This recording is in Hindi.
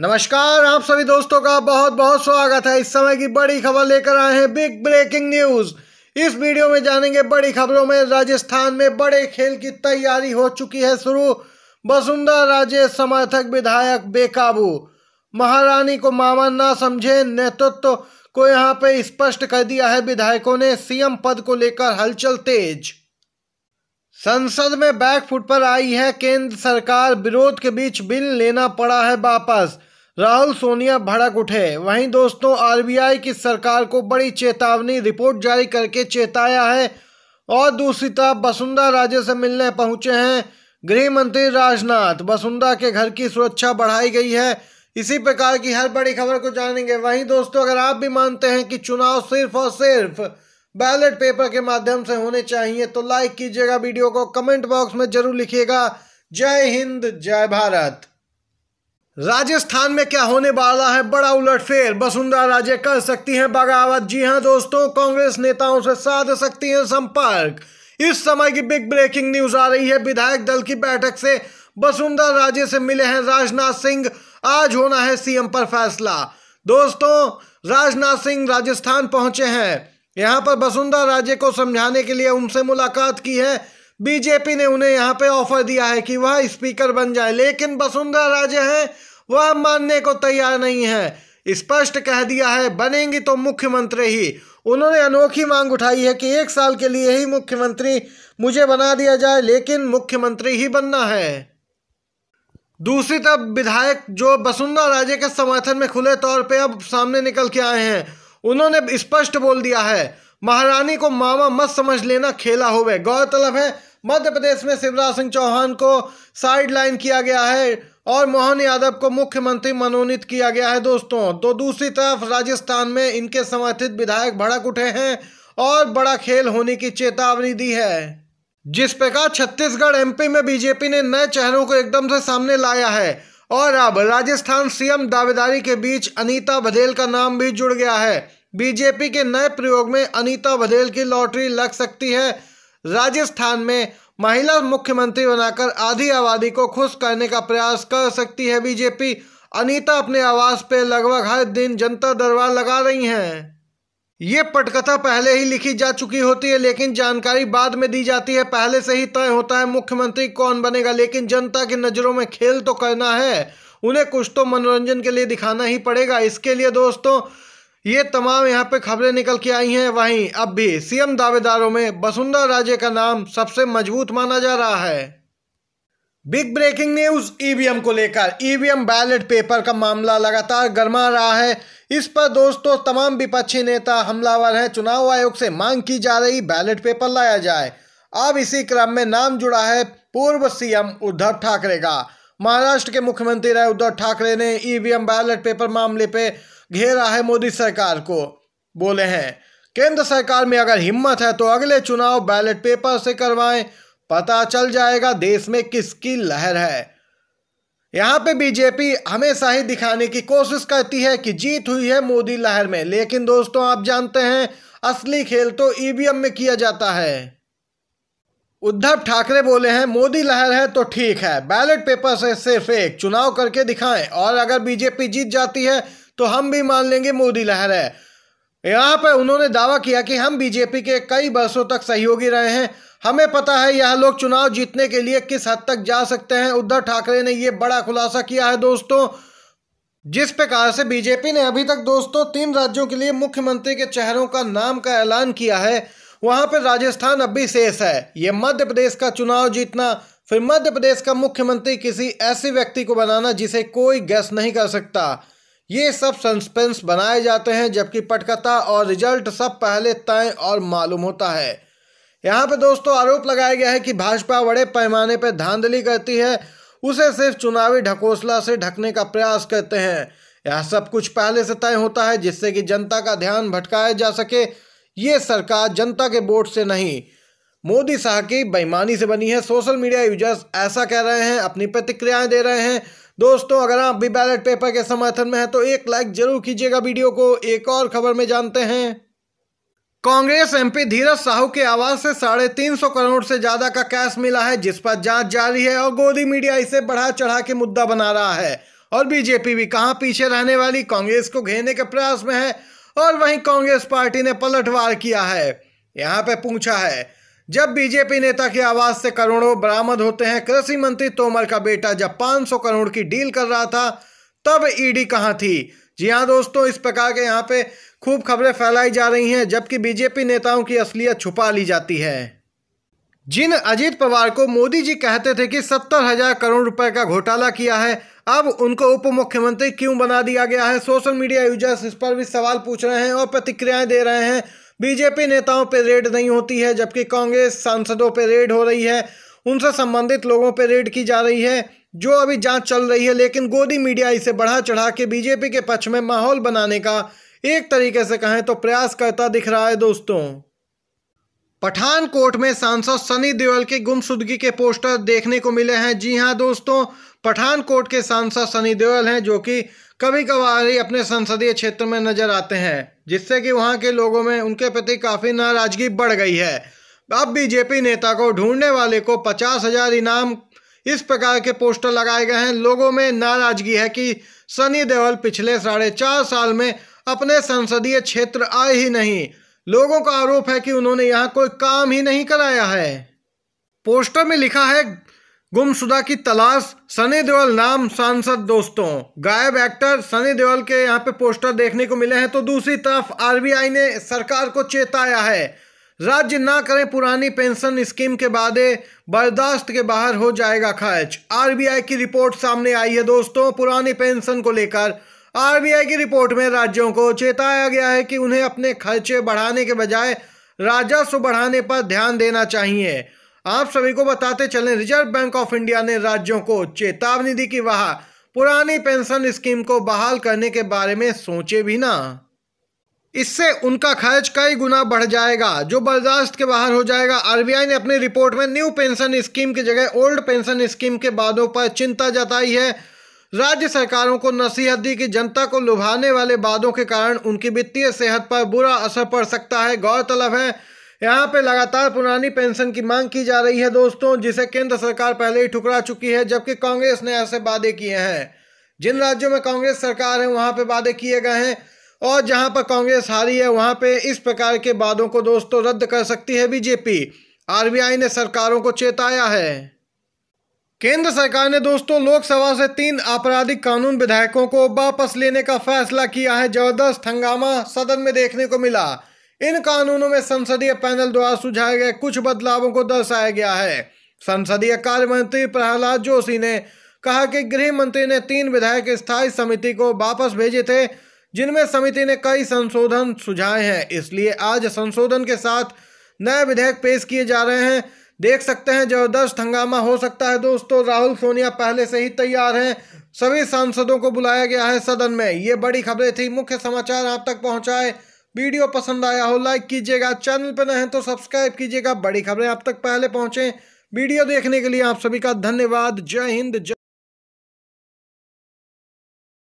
नमस्कार आप सभी दोस्तों का बहुत बहुत स्वागत है इस समय की बड़ी खबर लेकर आए हैं बिग ब्रेकिंग न्यूज इस वीडियो में जानेंगे बड़ी खबरों में राजस्थान में बड़े खेल की तैयारी हो चुकी है शुरू वसुंधरा राजे समर्थक विधायक बेकाबू महारानी को मामा ना समझे नेतृत्व तो को यहां पे स्पष्ट कर दिया है विधायकों ने सीएम पद को लेकर हलचल तेज संसद में बैकफुट पर आई है केंद्र सरकार विरोध के बीच बिल लेना पड़ा है वापस राहुल सोनिया भड़क उठे वहीं दोस्तों आरबीआई की सरकार को बड़ी चेतावनी रिपोर्ट जारी करके चेताया है और दूसरी तरफ वसुंधरा राजे से मिलने पहुंचे हैं गृह मंत्री राजनाथ वसुंधरा के घर की सुरक्षा बढ़ाई गई है इसी प्रकार की हर बड़ी खबर को जानेंगे वहीं दोस्तों अगर आप भी मानते हैं कि चुनाव सिर्फ और सिर्फ बैलेट पेपर के माध्यम से होने चाहिए तो लाइक कीजिएगा वीडियो को कमेंट बॉक्स में जरूर लिखिएगा जय हिंद जय भारत राजस्थान में क्या होने वाला है बड़ा उलटफेर वसुंधरा राजे कर सकती है बगावत जी हां दोस्तों कांग्रेस नेताओं से साध सकती है संपर्क इस समय की बिग ब्रेकिंग न्यूज आ रही है विधायक दल की बैठक से वसुंधरा राजे से मिले हैं राजनाथ सिंह आज होना है सीएम पर फैसला दोस्तों राजनाथ सिंह राजस्थान पहुंचे हैं यहाँ पर वसुंधरा राजे को समझाने के लिए उनसे मुलाकात की है बीजेपी ने उन्हें यहाँ पे ऑफर दिया है कि वह स्पीकर बन जाए लेकिन वसुंधरा राजे हैं वह मानने को तैयार नहीं है स्पष्ट कह दिया है बनेंगी तो मुख्यमंत्री ही उन्होंने अनोखी मांग उठाई है कि एक साल के लिए ही मुख्यमंत्री मुझे बना दिया जाए लेकिन मुख्यमंत्री ही बनना है दूसरी तरफ विधायक जो वसुंधरा राजे के समर्थन में खुले तौर पर अब सामने निकल के आए हैं उन्होंने स्पष्ट बोल दिया है महारानी को मामा मत समझ लेना खेला हो गौरतलब है मध्य प्रदेश में शिवराज सिंह चौहान को साइडलाइन किया गया है और मोहन यादव को मुख्यमंत्री मनोनीत किया गया है दोस्तों तो दूसरी तरफ राजस्थान में इनके समर्थित विधायक भड़क उठे हैं और बड़ा खेल होने की चेतावनी दी है जिस प्रकार छत्तीसगढ़ एमपी में बीजेपी ने नए चेहरों को एकदम से सामने लाया है और अब राजस्थान सीएम दावेदारी के बीच अनीता बधेल का नाम भी जुड़ गया है बीजेपी के नए प्रयोग में अनीता बघेल की लॉटरी लग सकती है राजस्थान में महिला मुख्यमंत्री बनाकर आधी आबादी को खुश करने का प्रयास कर सकती है बीजेपी अनीता अपने आवास पर लगभग हर दिन जनता दरबार लगा रही हैं ये पटकथा पहले ही लिखी जा चुकी होती है लेकिन जानकारी बाद में दी जाती है पहले से ही तय होता है मुख्यमंत्री कौन बनेगा लेकिन जनता की नज़रों में खेल तो करना है उन्हें कुछ तो मनोरंजन के लिए दिखाना ही पड़ेगा इसके लिए दोस्तों ये तमाम यहाँ पे खबरें निकल के आई हैं वहीं अब भी सीएम दावेदारों में वसुंधरा राजे का नाम सबसे मजबूत माना जा रहा है बिग ब्रेकिंग न्यूज ईवीएम को लेकर ईवीएम बैलेट पेपर का मामला लगातार गर्मा रहा है इस पर दोस्तों तमाम विपक्षी नेता हमलावर हैं चुनाव आयोग से मांग की जा रही बैलेट पेपर लाया जाए अब इसी क्रम में नाम जुड़ा है पूर्व सीएम उद्धव ठाकरे का महाराष्ट्र के मुख्यमंत्री रहे उद्धव ठाकरे ने ईवीएम बैलेट पेपर मामले पर पे घेरा है मोदी सरकार को बोले हैं केंद्र सरकार में अगर हिम्मत है तो अगले चुनाव बैलेट पेपर से करवाएं पता चल जाएगा देश में किसकी लहर है यहाँ पे बीजेपी हमेशा ही दिखाने की कोशिश करती है कि जीत हुई है मोदी लहर में लेकिन दोस्तों आप जानते हैं असली खेल तो ईवीएम e में किया जाता है उद्धव ठाकरे बोले हैं मोदी लहर है तो ठीक है बैलेट पेपर से सिर्फ एक चुनाव करके दिखाएं और अगर बीजेपी जीत जाती है तो हम भी मान लेंगे मोदी लहर है यहाँ पर उन्होंने दावा किया कि हम बीजेपी के कई वर्षों तक सहयोगी रहे हैं हमें पता है यह लोग चुनाव जीतने के लिए किस हद तक जा सकते हैं उद्धव ठाकरे ने यह बड़ा खुलासा किया है दोस्तों जिस प्रकार से बीजेपी ने अभी तक दोस्तों तीन राज्यों के लिए मुख्यमंत्री के चेहरों का नाम का ऐलान किया है वहां पर राजस्थान अब भी शेष है ये मध्य प्रदेश का चुनाव जीतना फिर मध्य प्रदेश का मुख्यमंत्री किसी ऐसे व्यक्ति को बनाना जिसे कोई गैस नहीं कर सकता ये सब सस्पेंस बनाए जाते हैं जबकि पटकथा और रिजल्ट सब पहले तय और मालूम होता है यहाँ पे दोस्तों आरोप लगाया गया है कि भाजपा बड़े पैमाने पर धांधली करती है उसे सिर्फ चुनावी ढकोसला से ढकने का प्रयास करते हैं यह सब कुछ पहले से तय होता है जिससे कि जनता का ध्यान भटकाया जा सके ये सरकार जनता के वोट से नहीं मोदी साहब की बेईमानी से बनी है सोशल मीडिया यूजर्स ऐसा कह रहे हैं अपनी प्रतिक्रियाएं दे रहे हैं दोस्तों अगर आप भी बैलेट पेपर के समर्थन में हैं तो एक लाइक जरूर कीजिएगा वीडियो को एक और खबर में जानते हैं कांग्रेस एमपी धीरज साहू के आवास से साढ़े तीन सौ करोड़ से ज्यादा का कैश मिला है जिस पर जांच जारी है और गोदी मीडिया इसे बढ़ा चढ़ा के मुद्दा बना रहा है और बीजेपी भी कहां पीछे रहने वाली कांग्रेस को घेरने के प्रयास में है और वहीं कांग्रेस पार्टी ने पलटवार किया है यहां पे पूछा है जब बीजेपी नेता की आवाज से करोड़ों बरामद होते हैं कृषि मंत्री तोमर का बेटा जब 500 करोड़ की डील कर रहा था तब ईडी कहाँ थी जी हाँ दोस्तों इस प्रकार के यहाँ पे खूब खबरें फैलाई जा रही हैं जबकि बीजेपी नेताओं की असलियत छुपा ली जाती है जिन अजीत पवार को मोदी जी कहते थे कि सत्तर हजार करोड़ रुपए का घोटाला किया है अब उनको उप मुख्यमंत्री क्यों बना दिया गया है सोशल मीडिया यूजर्स इस पर भी सवाल पूछ रहे हैं और प्रतिक्रियाएं दे रहे हैं बीजेपी नेताओं पर रेड नहीं होती है जबकि कांग्रेस सांसदों पर रेड हो रही है उनसे संबंधित लोगों पर रेड की जा रही है जो अभी जांच चल रही है लेकिन गोदी मीडिया इसे बढ़ा चढ़ा के बीजेपी के पक्ष में माहौल बनाने का एक तरीके से कहें तो प्रयास करता दिख रहा है दोस्तों पठानकोट में सांसद सनी देओल की गुमशुदगी के पोस्टर देखने को मिले हैं जी हां दोस्तों पठानकोट के सांसद सनी देओल हैं जो कि कभी कभार ही अपने संसदीय क्षेत्र में नजर आते हैं जिससे कि वहां के लोगों में उनके प्रति काफ़ी नाराजगी बढ़ गई है अब बीजेपी नेता को ढूंढने वाले को पचास हजार इनाम इस प्रकार के पोस्टर लगाए गए हैं लोगों में नाराजगी है कि सनी देओल पिछले साढ़े चार साल में अपने संसदीय क्षेत्र आए ही नहीं लोगों का आरोप है कि उन्होंने यहाँ कोई काम ही नहीं कराया है पोस्टर में लिखा है गुमशुदा की तलाश सनी देवल नाम सांसद दोस्तों गायब एक्टर सनी देवल के यहाँ पे पोस्टर देखने को मिले हैं तो दूसरी तरफ आरबीआई ने सरकार को चेताया है राज्य ना करें पुरानी पेंशन स्कीम के बादे बर्दाश्त के बाहर हो जाएगा खर्च आरबीआई की रिपोर्ट सामने आई है दोस्तों पुरानी पेंशन को लेकर आरबीआई की रिपोर्ट में राज्यों को चेताया गया है कि उन्हें अपने खर्चे बढ़ाने के बजाय राजस्व बढ़ाने पर ध्यान देना चाहिए आप सभी को बताते चलें रिजर्व बैंक ऑफ इंडिया ने राज्यों को चेतावनी दी कि वह पुरानी पेंशन स्कीम को बहाल करने के बारे में सोचे भी ना इससे उनका खर्च कई गुना बढ़ जाएगा जो बर्दाश्त के बाहर हो जाएगा आरबीआई ने अपनी रिपोर्ट में न्यू पेंशन स्कीम की जगह ओल्ड पेंशन स्कीम के बादों पर चिंता जताई है राज्य सरकारों को नसीहत दी कि जनता को लुभाने वाले वादों के कारण उनकी वित्तीय सेहत पर बुरा असर पड़ सकता है गौरतलब है यहाँ पे लगातार पुरानी पेंशन की मांग की जा रही है दोस्तों जिसे केंद्र सरकार पहले ही ठुकरा चुकी है जबकि कांग्रेस ने ऐसे वादे किए हैं जिन राज्यों में कांग्रेस सरकार है वहाँ पे वादे किए गए हैं और जहाँ पर कांग्रेस हारी है वहाँ पे इस प्रकार के वादों को दोस्तों रद्द कर सकती है बीजेपी आरबीआई ने सरकारों को चेताया है केंद्र सरकार ने दोस्तों लोकसभा से तीन आपराधिक कानून विधायकों को वापस लेने का फैसला किया है जबरदस्त हंगामा सदन में देखने को मिला इन कानूनों में संसदीय पैनल द्वारा सुझाए गए कुछ बदलावों को दर्शाया गया है संसदीय कार्य मंत्री प्रहलाद जोशी ने कहा कि गृह मंत्री ने तीन विधायक स्थायी समिति को वापस भेजे थे जिनमें समिति ने कई संशोधन सुझाए हैं इसलिए आज संशोधन के साथ नए विधेयक पेश किए जा रहे हैं देख सकते हैं जबरदस्त हंगामा हो सकता है दोस्तों राहुल सोनिया पहले से ही तैयार हैं सभी सांसदों को बुलाया गया है सदन में ये बड़ी खबरें थी मुख्य समाचार आप तक पहुंचाए वीडियो पसंद आया हो लाइक कीजिएगा चैनल पर न तो सब्सक्राइब कीजिएगा बड़ी खबरें आप तक पहले पहुंचे वीडियो देखने के लिए आप सभी का धन्यवाद जय हिंद जय